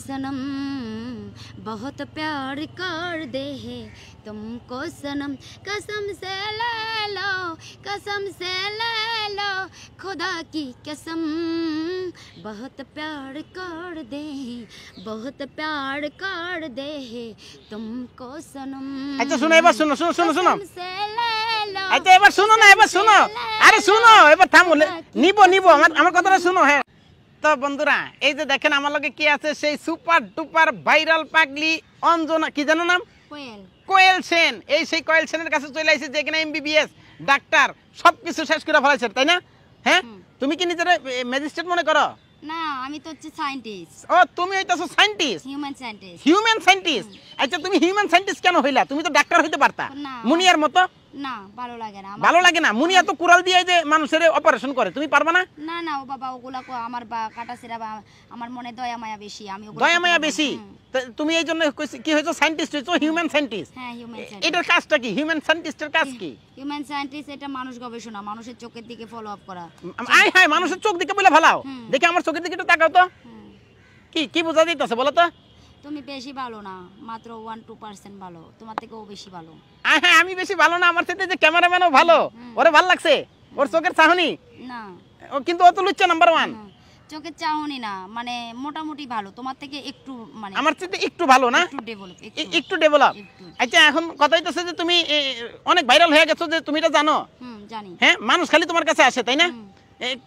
सनम बहुत प्यार कर दे है तुमको सनम कसम से ले लो कसम से ले लो खुदा की कसम बहुत प्यार कर दे है बहुत प्यार कर दे है तुमको सनम अच्छा सुनो एक सुनो सुनो सुनो सुनो अच्छा एक बार सुनो ना एक बार सुनो अरे सुनो एक থামো নিব নিব আমার আমার কথাটা सुनो है তো বন্ধুরা এই যে দেখেন আমার লগে কি আছে সেই সুপার টুপার ভাইরাল পাগলি অঞ্জনা কি জানো নাম কোয়েল সেন এই সেই কোয়েল সেনের কাছে চলে আসছে যে কিনা এমবিবিএস ডাক্তার সব কিছু শেষ করে ফেলেছে তাই না হ্যাঁ তুমি কি নিজের ম্যাজিস্ট্রেট মনে করো আমি তো হচ্ছে তুমি তো ডাক্তার হইতে পারতা মুনিয়ার মতো ভালো লাগে না কুড়াল দিয়ে যে মানুষের অপারেশন করে তুমি পারবা না না না ও বাবা ওগুলা আমার কাটা সেরা আমার মনে দয়া মায়া বেশি আমি দয়া মায়া বেশি তুমি এই জন্য কি হয়েছো সায়েন্টিস্ট হয়েছো হিউম্যান সায়েন্টিস্ট হ্যাঁ হিউম্যান এটার কাজটা কি হিউম্যান সায়েন্টিস্টের কাজ কি হিউম্যান সায়েন্টিস্ট এটা মানুষ গবেষণা মানুষের চোখের দিকে ফলো আপ করা আয় হ্যাঁ মানুষের চোখ দিকে বলে ফেলাও দেখি আমার চোখের দিকে একটু তাকাও তো কি কি বোঝা দিতেছে বলো তো তুমি বেশি ভালো না মাত্র 1-2% ভালো তোমার থেকেও বেশি ভালো হ্যাঁ আমি বেশি ভালো না আমার থেকে যে ক্যামেরাম্যানও ভালো ওরে ভালো লাগছে ওর চোখের চাহনি না ও কিন্তু অত লুচ্চ নাম্বার 1 চোখের চাহনি না মানে মোটামুটি ভালো তোমার থেকে একটু মানে আমার থেকে একটু ভালো না একটু ডেভেলপ একটু ডেভেলপ আচ্ছা এখন কথা হইতাছে যে তুমি অনেক ভাইরাল হয়ে গেছো যে তুমি এটা জানো হুম জানি হ্যাঁ মানুষ খালি তোমার কাছে আসে তাই না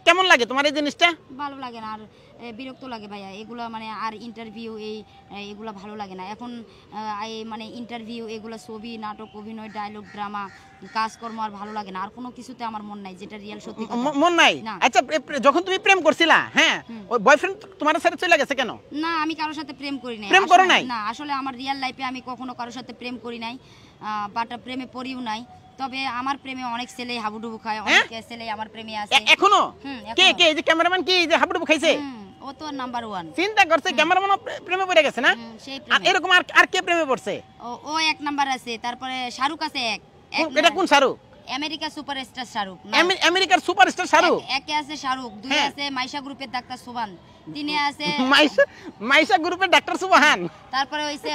কেমন লাগে তোমার এই জিনিসটা ভালো লাগে না আর বিরক্ত লাগে ভাইয়া এগুলো মানে আর ইন্টারভিউ এই এগুলো ভালো লাগে না এখন মানে ইন্টারভিউ এগুলো ছবি নাটক অভিনয় ডায়লগ ড্রামা কাজকর্ম আর ভালো লাগে না আর কোনো কিছুতে আমার মন নাই যেটা রিয়েল সত্যি মন নাই আচ্ছা যখন তুমি প্রেম করছিলা হ্যাঁ ওই বয়ফ্রেন্ড তোমার সাথে চলে গেছে কেন না আমি কারোর সাথে প্রেম করি নাই প্রেম করো নাই না আসলে আমার রিয়েল লাইফে আমি কখনো কারোর সাথে প্রেম করি নাই বাটা প্রেমে পড়িও নাই তবে আমার প্রেমে অনেক ছেলে হাবুডুবু খায় হ্যাঁ? অনেক ছেলে আমার প্রেমে আছে এখনো কে কে এই যে ক্যামেরাম্যান কি এই যে হাবুডুবু খাইছে চিন্তা করছে ক্যামেরাম্যান প্রেমে পড়ে গেছে না আর এরকম আর কে প্রেমে পড়ছে ও এক নাম্বার আছে তারপরে শাহরুখ আছে এক এটা কোন শাহরুখ আমেরিকা সুপারস্টার শাহরুখ আমেরিকার সুপারস্টার শাহরুখ একে আছে শাহরুখ দুই হ্যাঁ। আছে মাইশা গ্রুপের ডাক্তার সুবান আছে মাইশা তারপরে হইছে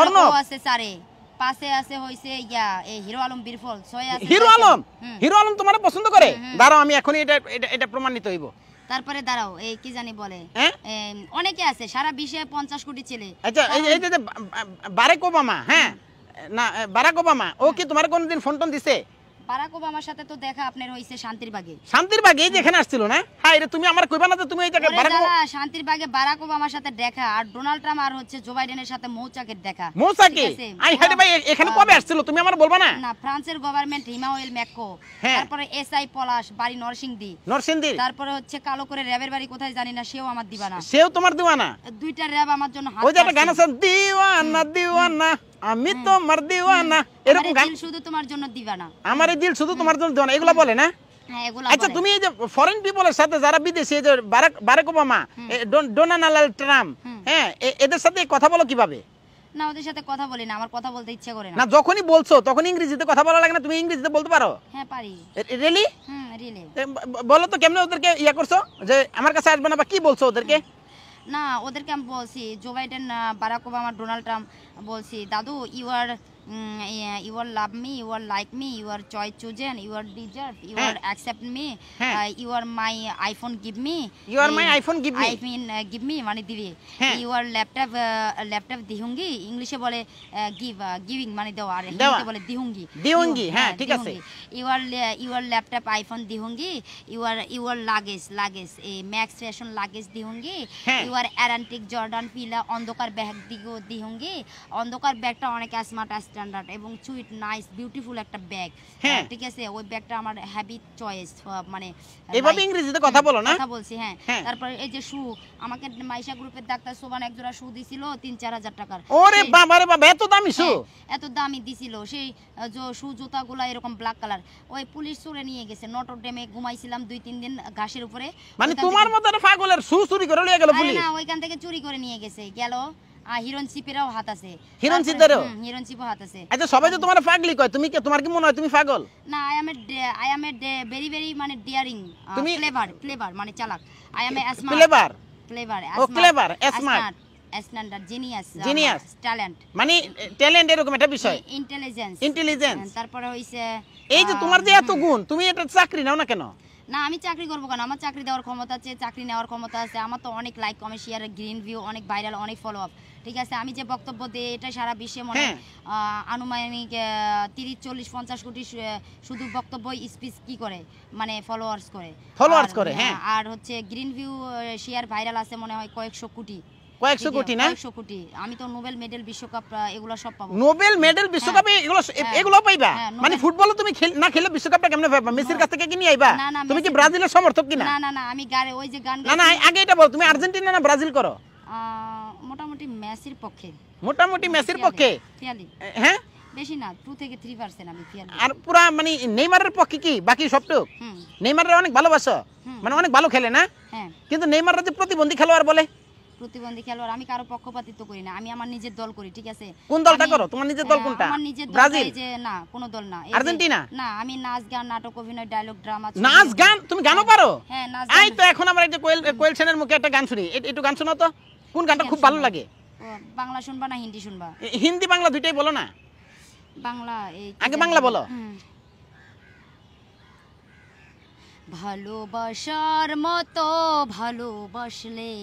অর্ণব আছে চারে পাশে আছে হইছে ইয়া এই হিরো আলম বীরফল ছয় আছে হিরো আলম হিরো আলম তোমার পছন্দ করে দাঁড়াও আমি এখনই এটা এটা প্রমাণিত হইব তারপরে দাঁড়াও এই কি জানি বলে হ্যাঁ? অনেকে আছে সারা বিশ্বে পঞ্চাশ কোটি ছেলে আচ্ছা বারেক ওবামা হ্যাঁ না বারাক ওবামা ও কি তোমার কোনদিন ফোন টোন দিছে বারাক ওবামার সাথে তো দেখা আই হ্যাঁ। হ্যাঁ। তারপরে পলাশ বাড়ি নরসিংদী তারপরে হচ্ছে কালো করে র‍্যাবের বাড়ি কোথায় জানি না সেও আমার দিবানা সেও তোমার দিবানা দুইটা র‍্যাব আমার জন্য আমি তো মার দিওয়ানা এরকম গান শুধু তোমার জন্য না আমার দিল শুধু তোমার জন্য দিওয়ানা এগুলা বলে না হ্যাঁ, আচ্ছা তুমি এই যে ফরেন পিপলের সাথে যারা বিদেশি যে বারাক ওবামা ডোনাল্ড ট্রাম্প হ্যাঁ এদের সাথে কথা বলো কিভাবে না ওদের সাথে কথা বলি না আমার কথা বলতে ইচ্ছে করে না না যখনই বলছো তখন ইংরেজিতে কথা বলা লাগে না তুমি ইংরেজিতে বলতে পারো হ্যাঁ পারি হুম বলো তো কেমনে ওদেরকে ইয়া করছো যে আমার কাছে আসবে না বা কি বলছো ওদেরকে না ওদেরকে আমি বলছি Joe Biden Barack Obama Donald Trump বলছি দাদু you are you are love me you are like me you are চয় chosen you are deserve you are accept me you are my iPhone give me you are my iPhone give me iPhone give me মানে দিবি you are laptop laptop দিহুঙ্গি ইংলিশে বলে give giving মানে দাও আর হিন্দিতে বলে দিহুঙ্গি দিহুঙ্গি হ্যাঁ, হ্যাঁ ঠিক আছে you are you are laptop iPhone দিহুঙ্গি you are you are luggage luggage এই ম্যাক্স ফ্যাশন লাগেজ দিহুঙ্গি ইউ আর অ্যারান্টিক জর্ডান পিলা অন্ধকার ব্যাগ দিগো দিহুঙ্গি অন্ধকার ব্যাগটা অনেক স্মার্ট স্ট্যান্ডার্ড এবং সুইট নাইস বিউটিফুল একটা ব্যাগ ঠিক আছে ওই ব্যাগটা আমার হ্যাবিট চয়েস মানে এভাবে ইংরেজিতে কথা বলো না কথা বলছি হ্যাঁ, হ্যাঁ। তারপর এই যে শু আমাকে মাইশা গ্রুপের ডাক্তার সোবান একজোড়া শু দিছিল তিন চার হাজার টাকার ওরে বাবা রে বাবা এত দামি শু হ্যাঁ, এত দামি দিছিল সেই শু জুতাগুলা এরকম ব্ল্যাক কালার ওই পুলিশ চুরে নিয়ে গেছে নটর ডেমে ঘুমাইছিলাম দুই তিন দিন ঘাসের উপরে মানে তোমার মতো পাগলের শু চুরি করে নিয়ে গেল পুলিশ না ওইখান থেকে চুরি করে নিয়ে গেছে গেল আচ্ছা, মানে, মানে এরকম বিষয় ইন্টেলিজেন্স তারপরে এই যে তোমার যে এত গুণ তুমি এটা চাকরি নাও না কেন না আমি চাকরি করবো কেন আমার চাকরি দেওয়ার ক্ষমতা আছে চাকরি নেওয়ার ক্ষমতা আছে আমার তো অনেক like comment share green view অনেক ভাইরাল অনেক ফলো আপ ঠিক আছে আমি যে বক্তব্য দিই এটা সারা বিশ্বে মনে হ্যাঁ। আনুমানিক তিরিশ চল্লিশ পঞ্চাশ কোটি শুধু বক্তব্য স্পিচ কি করে মানে ফলোয়ার্স করে ফলোয়ার্স করে হ্যাঁ। আর হচ্ছে গ্রিন ভিউ শেয়ার ভাইরাল আছে মনে হয় কয়েকশো কোটি কয়েকশো কোটি না কোটি আমি তো নোবেল মেডেল বিশ্বকাপ এগুলো সব পাবো নোবেল মেডেল হ্যাঁ, এগুলো হ্যাঁ। এগুলো পাইবা হ্যাঁ, মানে ফুটবল তুমি না খেলে বিশ্বকাপটা কেমনে পাইবা মেসির কাছ থেকে আইবা তুমি কি ব্রাজিলের সমর্থক কিনা না না না আমি গারে ওই যে গান না না আগে এটা বল তুমি আর্জেন্টিনা না ব্রাজিল করো মোটামুটি মেসির পক্ষে মোটামুটি মেসির পক্ষে হ্যাঁ বেশি না থেকে আমি আর পুরা মানে নেইমারের পক্ষে কি বাকি সবটুক নেইমারের অনেক ভালোবাসো মানে অনেক ভালো খেলে না কিন্তু নেইমাররা যে প্রতিবন্ধী খেলোয়াড় বলে প্রতিবন্ধী খেলোয়াড় আমি কারো পক্ষপাতিত্ব করি না আমি আমার নিজের দল করি ঠিক আছে কোন দলটা করো তোমার নিজের দল হ্যাঁ, কোনটা আমার নিজের দল এই যে না কোন দল না আর্জেন্টিনা না আমি নাচ গান নাটক অভিনয় ডায়লগ ড্রামা নাচ গান তুমি গানও পারো হ্যাঁ, হ্যাঁ নাচ গান তো এখন আমরা একটা কোয়েল কোয়েল সেনের মুখে একটা গান শুনি একটু গান শোনাও তো কোন গানটা খুব হ্যাঁ, ভালো লাগে বাংলা শুনবা না হিন্দি শুনবা হিন্দি বাংলা দুইটাই বলো না বাংলা এই আগে বাংলা বলো ভালোবাসার মতো ভালোবাসলে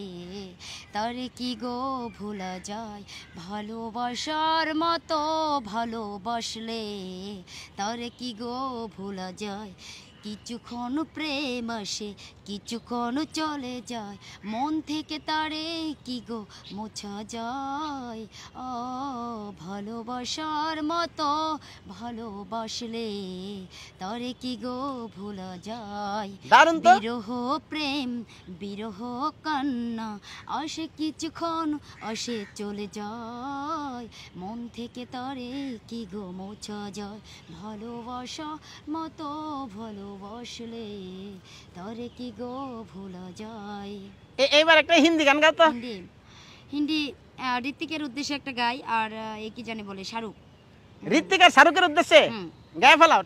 তার কি গো ভোলা যায় ভালোবাসার মতো ভালোবাসলে তার কি গো ভোলা যায় কিছুক্ষণ প্রেম আসে কিছুক্ষণ চলে যায় মন থেকে তারে কি গো মোছা যায় ও ভালোবাসার মতো ভালোবাসলে তারে কি গো ভোলা যায় বিরহ প্রেম বিরহ কান্না আসে কিছুক্ষণ আসে চলে যায় মন থেকে তারে কি গো মোছা যায় ভালোবাসা মতো ভালো বসলে তরে কি গো ভুল যায় এইবার একটা হিন্দি গান গাও তো হিন্দি হিন্দি ঋত্বিকের উদ্দেশ্যে একটা গাই আর এ কি জানে বলে শাহরুখ ঋত্বিক আর শাহরুখের উদ্দেশ্যে গায়ে ফেলাও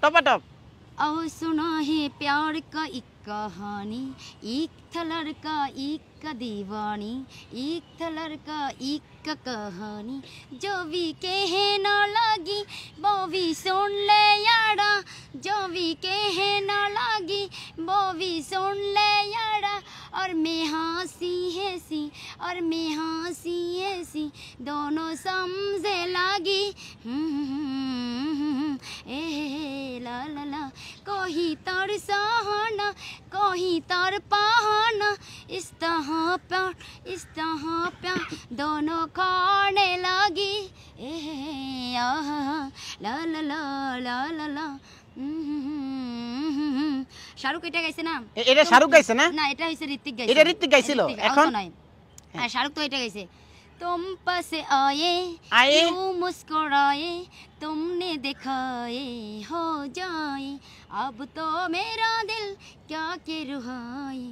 वो भी सुन ले यारा और मैं है सी और मैं है सी दोनों समझे लागी हम्म, हम्म, हम्म, ए ला ला ला कोही तर सहना कोही तर पहाना इस तरह प्यार इस तरह प्यार दोनों खाने लगी ए ला ला ला ला ला শাহরুখ এটা গাইছে না এটা শাহরুখ গাইছে না না এটা হইছে ঋত্বিক গাইছে এটা ঋত্বিক গাইছিল এখন নয় হ্যাঁ, হ্যাঁ। শাহরুখ তো এটা গাইছে तुम पास आए आए मुस्कुराए तुमने दिखाए हो जाए अब तो मेरा दिल क्या के रुहाए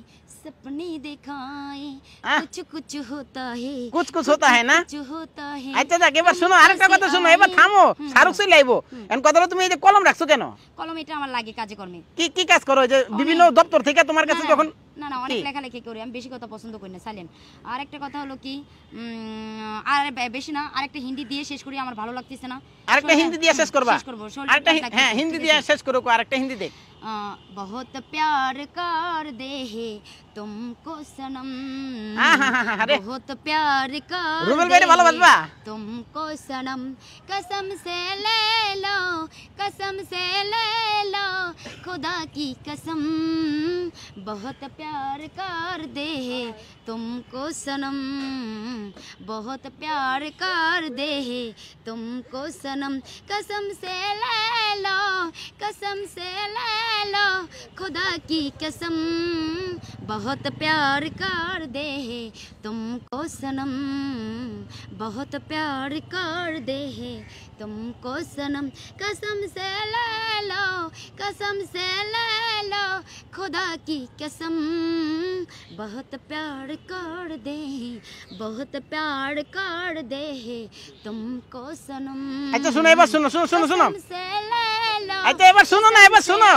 सपने दिखाए कुछ कुछ होता है कुछ कुछ होता है ना कुछ होता है আচ্ছা যাক এবার শোনো আরেকটা কথা শোনো এবার থামো শাহরুখ সই লাইবো এখন কথাটা তুমি এই যে কলম রাখছো কেন কলম এটা আমার লাগে কাজে কর্মে কি কি কাজ করো যে বিভিন্ন দপ্তর থেকে তোমার কাছে যখন না না অনেক লেখালেখি করি আমি বেশি কথা পছন্দ করি না সাইলেন আর একটা কথা হলো কি আর বেশি না একটা হিন্দি দিয়ে শেষ করি আমার ভালো লাগতেছে না একটা হিন্দি দিয়ে হ্যাঁ, শেষ করবা শেষ করব আরেকটা হ্যাঁ হিন্দি দিয়ে শেষ করো একটা হিন্দি দেখ आ, बहुत प्यार कर दे है तुमको सनम बहुत प्यार कर दे तुमको सनम कसम से ले लो कसम से ले लो खुदा की कसम बहुत प्यार कर दे है तुमको सनम बहुत प्यार कर दे है तुमको सनम कसम से ले लो कसम से ले लो खुदा की कसम बहुत प्यार कर दे तुमको सनम बहुत प्यार कर दे तुमको सनम कसम से ले लो कसम से ले लो खुदा की कसम बहुत प्यार कर दे बहुत प्यार कर दे तुमको सनम अच्छा सुनो बस सुनो सुनो सुनो सुनो আচ্ছা এবার শুনো না এবার শুনো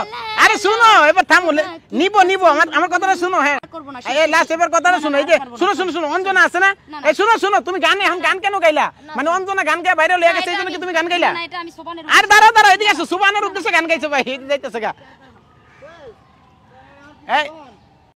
আরে শুনো এবার থামলে নিব নিব আমার আমার কথাটা শুনো হ্যাঁ এই লাস্ট এবার কথাটা শুনো শুনো শুনো শুনো অঞ্জনা আছে না এই শুনো শুনো তুমি গানে এখন গান কেন গাইলা মানে অঞ্জনা গান গায়ে বাইরে লয়ে গেছে তুমি গান গাইলা আর দাঁড়াও দাঁড়াও এদিকে আসো গান গাইছো ভাই যাইতেছে গা এই